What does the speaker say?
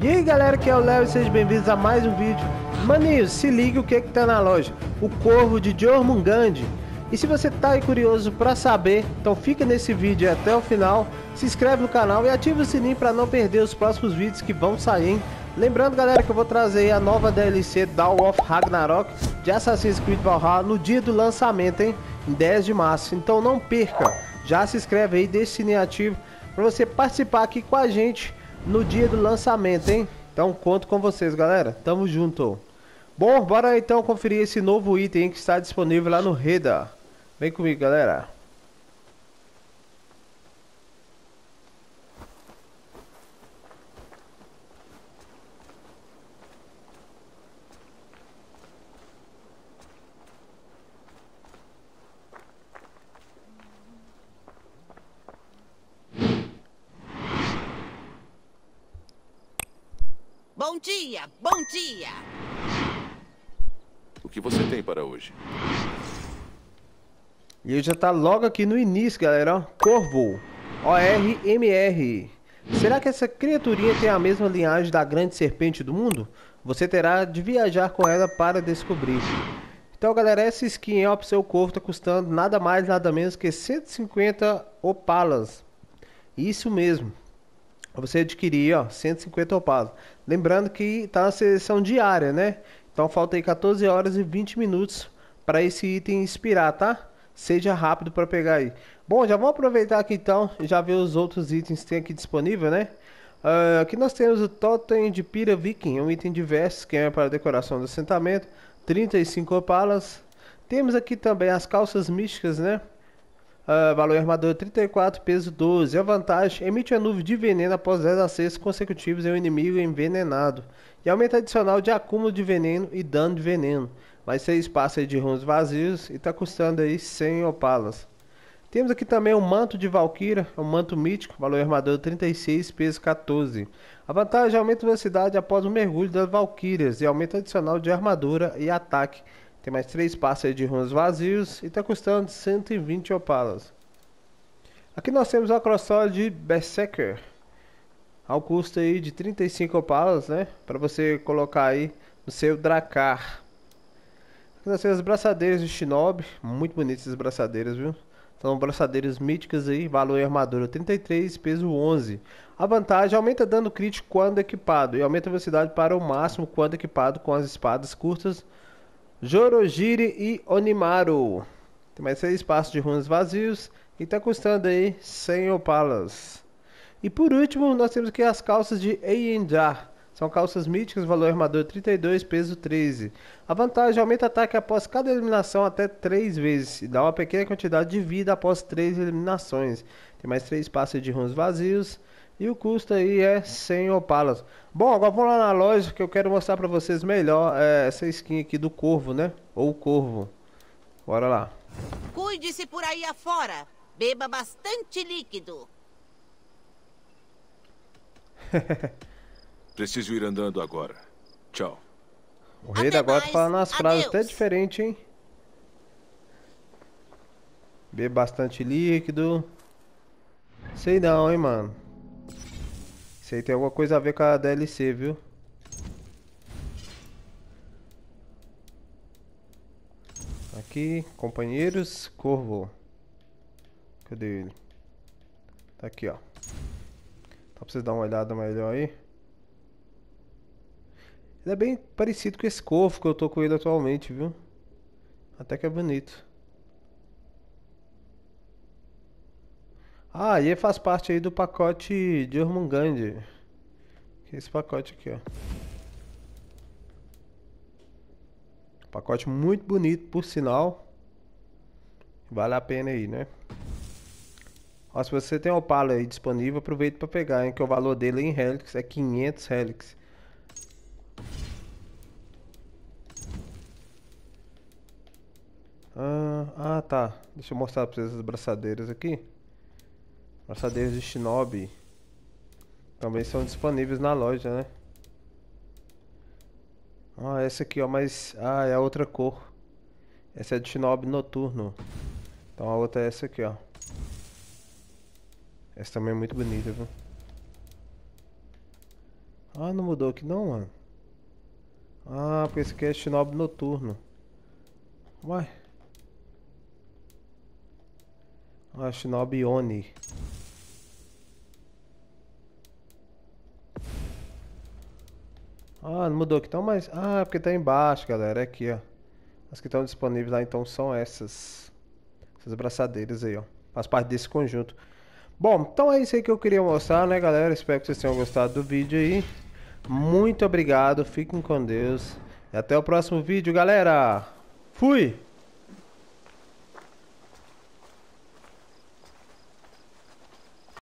E aí galera, que é o Léo e sejam bem-vindos a mais um vídeo. Maninho, se liga o que é que tá na loja. O Corvo de Jormungandr. E se você tá aí curioso para saber, então fica nesse vídeo até o final, se inscreve no canal e ativa o sininho para não perder os próximos vídeos que vão sair. Hein? Lembrando galera que eu vou trazer a nova DLC Dawn of Ragnarok de Assassin's Creed Valhalla no dia do lançamento, hein? Em 10 de março. Então não perca, já se inscreve aí, deixa o sininho ativo para você participar aqui com a gente no dia do lançamento, hein? Então conto com vocês, galera. Tamo junto. Bom, bora então conferir esse novo item que está disponível lá no Reda. Vem comigo, galera. Bom dia, bom dia. O que você tem para hoje? E ele já tá logo aqui no início, galera. R Corvo. ORMR. Será que essa criaturinha tem a mesma linhagem da grande serpente do mundo? Você terá de viajar com ela para descobrir. Então, galera, essa skin ó, o seu corvo tá custando nada mais, nada menos que 150 opalas. Isso mesmo para você adquirir, ó, 150 opalos. Lembrando que tá na seleção diária, né? Então falta aí 14 horas e 20 minutos para esse item expirar, tá? Seja rápido para pegar aí. Bom, já vamos aproveitar aqui então e já ver os outros itens que tem aqui disponível, né? Uh, aqui nós temos o Totem de Pira Viking, um item de vestes que é para decoração do assentamento, 35 opalas. Temos aqui também as calças místicas, né? Uh, valor armadura 34, peso 12. A vantagem: emite a nuvem de veneno após 10 acessos consecutivos em um inimigo envenenado. E aumenta adicional de acúmulo de veneno e dano de veneno. Vai ser espaço de runs vazios e tá custando aí 100 opalas. Temos aqui também o manto de Valkyra, é um manto mítico, valor armadura 36, peso 14. A vantagem aumenta a velocidade após o mergulho das Valkyrias e aumenta adicional de armadura e ataque tem mais três passes de runas vazios e está custando 120 opalas. Aqui nós temos a crossbow de Berserker. Ao custo aí de 35 opalas, né? Para você colocar aí no seu Dracar. Aqui nós temos as braçadeiras de Shinobi. Muito bonitas essas braçadeiras, viu? São braçadeiras míticas aí, valor e armadura 33, peso 11. A vantagem aumenta dano crítico quando equipado e aumenta a velocidade para o máximo quando equipado com as espadas curtas Jorogiri e Onimaru. Tem mais seis espaços de runas vazios e tá custando aí 100 opalas. E por último, nós temos aqui as calças de Eienjar. São calças míticas, valor armador 32, peso 13. A vantagem aumenta ataque após cada eliminação até 3 vezes e dá uma pequena quantidade de vida após 3 eliminações. Tem mais três passes de runs vazios. E o custo aí é 100 opalas. Bom, agora vamos lá na loja que eu quero mostrar pra vocês melhor é, essa skin aqui do corvo, né? Ou corvo. Bora lá. Cuide-se por aí afora. Beba bastante líquido. Preciso ir andando agora. Tchau. O rei da agora falando umas frases até diferentes, hein? Beba bastante líquido. Sei não, hein, mano. Isso aí tem alguma coisa a ver com a DLC, viu? Aqui, companheiros, corvo. Cadê ele? Tá aqui, ó. dá tá pra vocês dar uma olhada melhor aí. Ele é bem parecido com esse corvo que eu tô com ele atualmente, viu? Até que é bonito. Ah, e faz parte aí do pacote de Ormungand. É esse pacote aqui, ó. Pacote muito bonito, por sinal. Vale a pena aí, né? Ó, se você tem Opala aí disponível, aproveita para pegar, hein? Que o valor dele é em Helix é 500 Helix. Ah, ah, tá. Deixa eu mostrar para vocês as braçadeiras aqui. Passadeiros de Shinobi. Também são disponíveis na loja, né? Ah, essa aqui, ó, mas... Ah, é a outra cor. Essa é de Shinobi Noturno. Então a outra é essa aqui, ó. Essa também é muito bonita, viu? Ah, não mudou aqui não, mano. Ah, porque esse aqui é Shinobi Noturno. Uai. Ah, Shinobi Oni. Ah, não mudou aqui então, mas. Ah, porque tá embaixo, galera. É aqui, ó. As que estão disponíveis lá então são essas. Essas braçadeiras aí, ó. Faz parte desse conjunto. Bom, então é isso aí que eu queria mostrar, né, galera? Espero que vocês tenham gostado do vídeo aí. Muito obrigado, fiquem com Deus. E até o próximo vídeo, galera. Fui!